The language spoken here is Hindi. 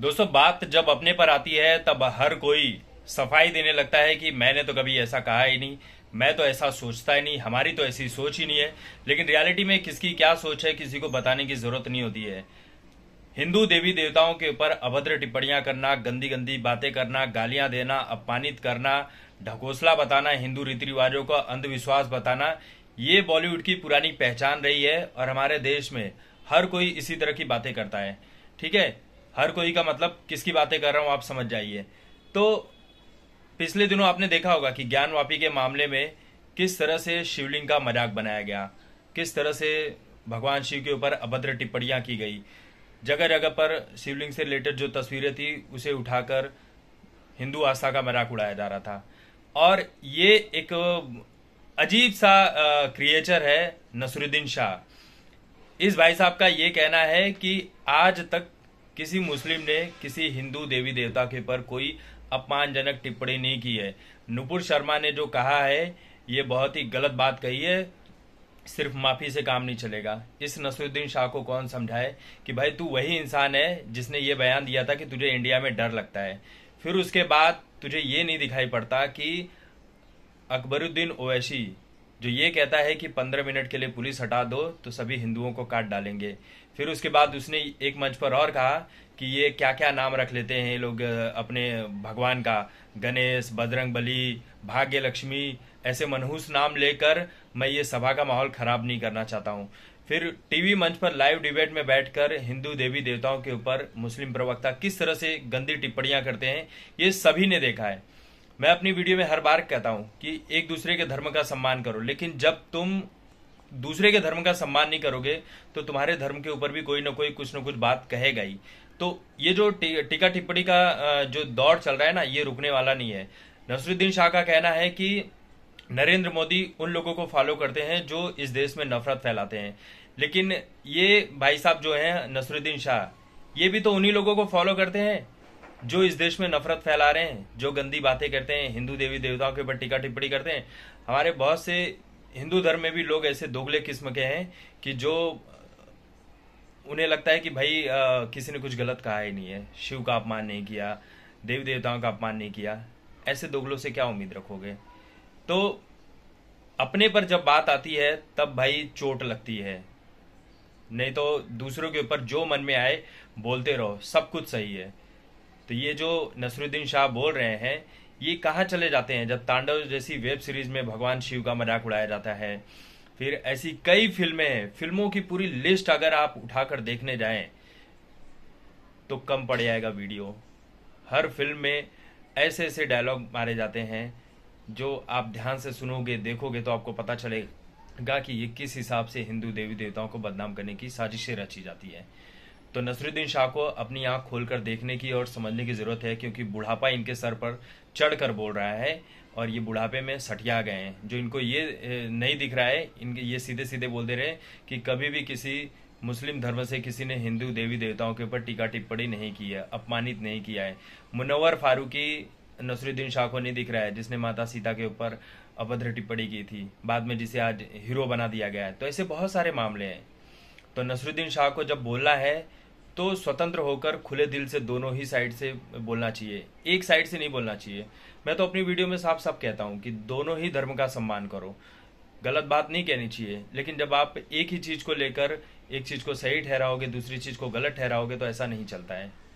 दोस्तों बात जब अपने पर आती है तब हर कोई सफाई देने लगता है कि मैंने तो कभी ऐसा कहा ही नहीं मैं तो ऐसा सोचता ही नहीं हमारी तो ऐसी सोच ही नहीं है लेकिन रियलिटी में किसकी क्या सोच है किसी को बताने की जरूरत नहीं होती है हिंदू देवी देवताओं के ऊपर अभद्र टिप्पणियां करना गंदी गंदी बातें करना गालियां देना अपमानित करना ढकोसला बताना हिंदू रीति रिवाजों का अंधविश्वास बताना ये बॉलीवुड की पुरानी पहचान रही है और हमारे देश में हर कोई इसी तरह की बातें करता है ठीक है हर कोई का मतलब किसकी बातें कर रहा हूं आप समझ जाइए तो पिछले दिनों आपने देखा होगा कि ज्ञानवापी के मामले में किस तरह से शिवलिंग का मजाक बनाया गया किस तरह से भगवान शिव के ऊपर अभद्र टिप्पणियां की गई जगह जगह पर शिवलिंग से रिलेटेड जो तस्वीरें थी उसे उठाकर हिंदू आस्था का मजाक उड़ाया जा रहा था और ये एक अजीब सा क्रिएचर है नसरुद्दीन शाह इस भाई साहब का ये कहना है कि आज तक किसी मुस्लिम ने किसी हिंदू देवी देवता के पर कोई अपमानजनक टिप्पणी नहीं की है नुपुर शर्मा ने जो कहा है ये बहुत ही गलत बात कही है सिर्फ माफी से काम नहीं चलेगा इस नसरुद्दीन शाह को कौन समझाए कि भाई तू वही इंसान है जिसने ये बयान दिया था कि तुझे इंडिया में डर लगता है फिर उसके बाद तुझे ये नहीं दिखाई पड़ता कि अकबरुद्दीन ओवैसी जो ये कहता है कि पंद्रह मिनट के लिए पुलिस हटा दो तो सभी हिंदुओं को काट डालेंगे फिर उसके बाद उसने एक मंच पर और कहा कि ये क्या क्या नाम रख लेते हैं लोग अपने भगवान का गणेश बजरंग बली भाग्य लक्ष्मी ऐसे मनहूस नाम लेकर मैं ये सभा का माहौल खराब नहीं करना चाहता हूँ फिर टीवी मंच पर लाइव डिबेट में बैठकर हिंदू देवी देवताओं के ऊपर मुस्लिम प्रवक्ता किस तरह से गंदी टिप्पणियां करते हैं ये सभी ने देखा है मैं अपनी वीडियो में हर बार कहता हूं कि एक दूसरे के धर्म का सम्मान करो लेकिन जब तुम दूसरे के धर्म का सम्मान नहीं करोगे तो तुम्हारे धर्म के ऊपर भी कोई ना कोई कुछ ना कुछ बात कहेगा ही तो ये जो टीका टिप्पणी का जो दौर चल रहा है ना ये रुकने वाला नहीं है नसरुद्दीन शाह का कहना है कि नरेंद्र मोदी उन लोगों को फॉलो करते हैं जो इस देश में नफरत फैलाते हैं लेकिन ये भाई साहब जो हैं नसरुद्दीन शाह ये भी तो उन्हीं लोगों को फॉलो करते हैं जो इस देश में नफरत फैला रहे हैं जो गंदी बातें करते हैं हिंदू देवी देवताओं के ऊपर टीका टिप्पणी करते हैं हमारे बहुत से हिंदू धर्म में भी लोग ऐसे दोगले किस्म के हैं कि जो उन्हें लगता है कि भाई आ, किसी ने कुछ गलत कहा ही नहीं है शिव का अपमान नहीं किया देवी देवताओं का अपमान नहीं किया ऐसे दोगलों से क्या उम्मीद रखोगे तो अपने पर जब बात आती है तब भाई चोट लगती है नहीं तो दूसरों के ऊपर जो मन में आए बोलते रहो सब कुछ सही है तो ये जो नसरुद्दीन शाह बोल रहे हैं ये कहाँ चले जाते हैं जब तांडव जैसी वेब सीरीज में भगवान शिव का मजाक उड़ाया जाता है फिर ऐसी कई फिल्में हैं फिल्मों की पूरी लिस्ट अगर आप उठाकर देखने जाएं तो कम पड़ जाएगा वीडियो हर फिल्म में ऐसे ऐसे डायलॉग मारे जाते हैं जो आप ध्यान से सुनोगे देखोगे तो आपको पता चलेगा कि ये किस हिसाब से हिंदू देवी देवताओं को बदनाम करने की साजिशें रची जाती है तो नसरुद्दीन शाह को अपनी आंख खोलकर देखने की और समझने की ज़रूरत है क्योंकि बुढ़ापा इनके सर पर चढ़ कर बोल रहा है और ये बुढ़ापे में सठिया गए हैं जो इनको ये नहीं दिख रहा है इनके ये सीधे सीधे बोल दे रहे हैं कि कभी भी किसी मुस्लिम धर्म से किसी ने हिंदू देवी देवताओं के ऊपर टीका टिप्पणी नहीं की है अपमानित नहीं किया है मुनवर फारूकी नसरुद्दीन शाह को नहीं दिख रहा है जिसने माता सीता के ऊपर अभद्र टिप्पणी की थी बाद में जिसे आज हीरो बना दिया गया है तो ऐसे बहुत सारे मामले हैं तो नसरुद्दीन शाह को जब बोलना है तो स्वतंत्र होकर खुले दिल से दोनों ही साइड से बोलना चाहिए एक साइड से नहीं बोलना चाहिए मैं तो अपनी वीडियो में साफ साफ कहता हूँ कि दोनों ही धर्म का सम्मान करो गलत बात नहीं कहनी चाहिए लेकिन जब आप एक ही चीज़ को लेकर एक चीज़ को सही ठहराओगे दूसरी चीज़ को गलत ठहराओगे तो ऐसा नहीं चलता है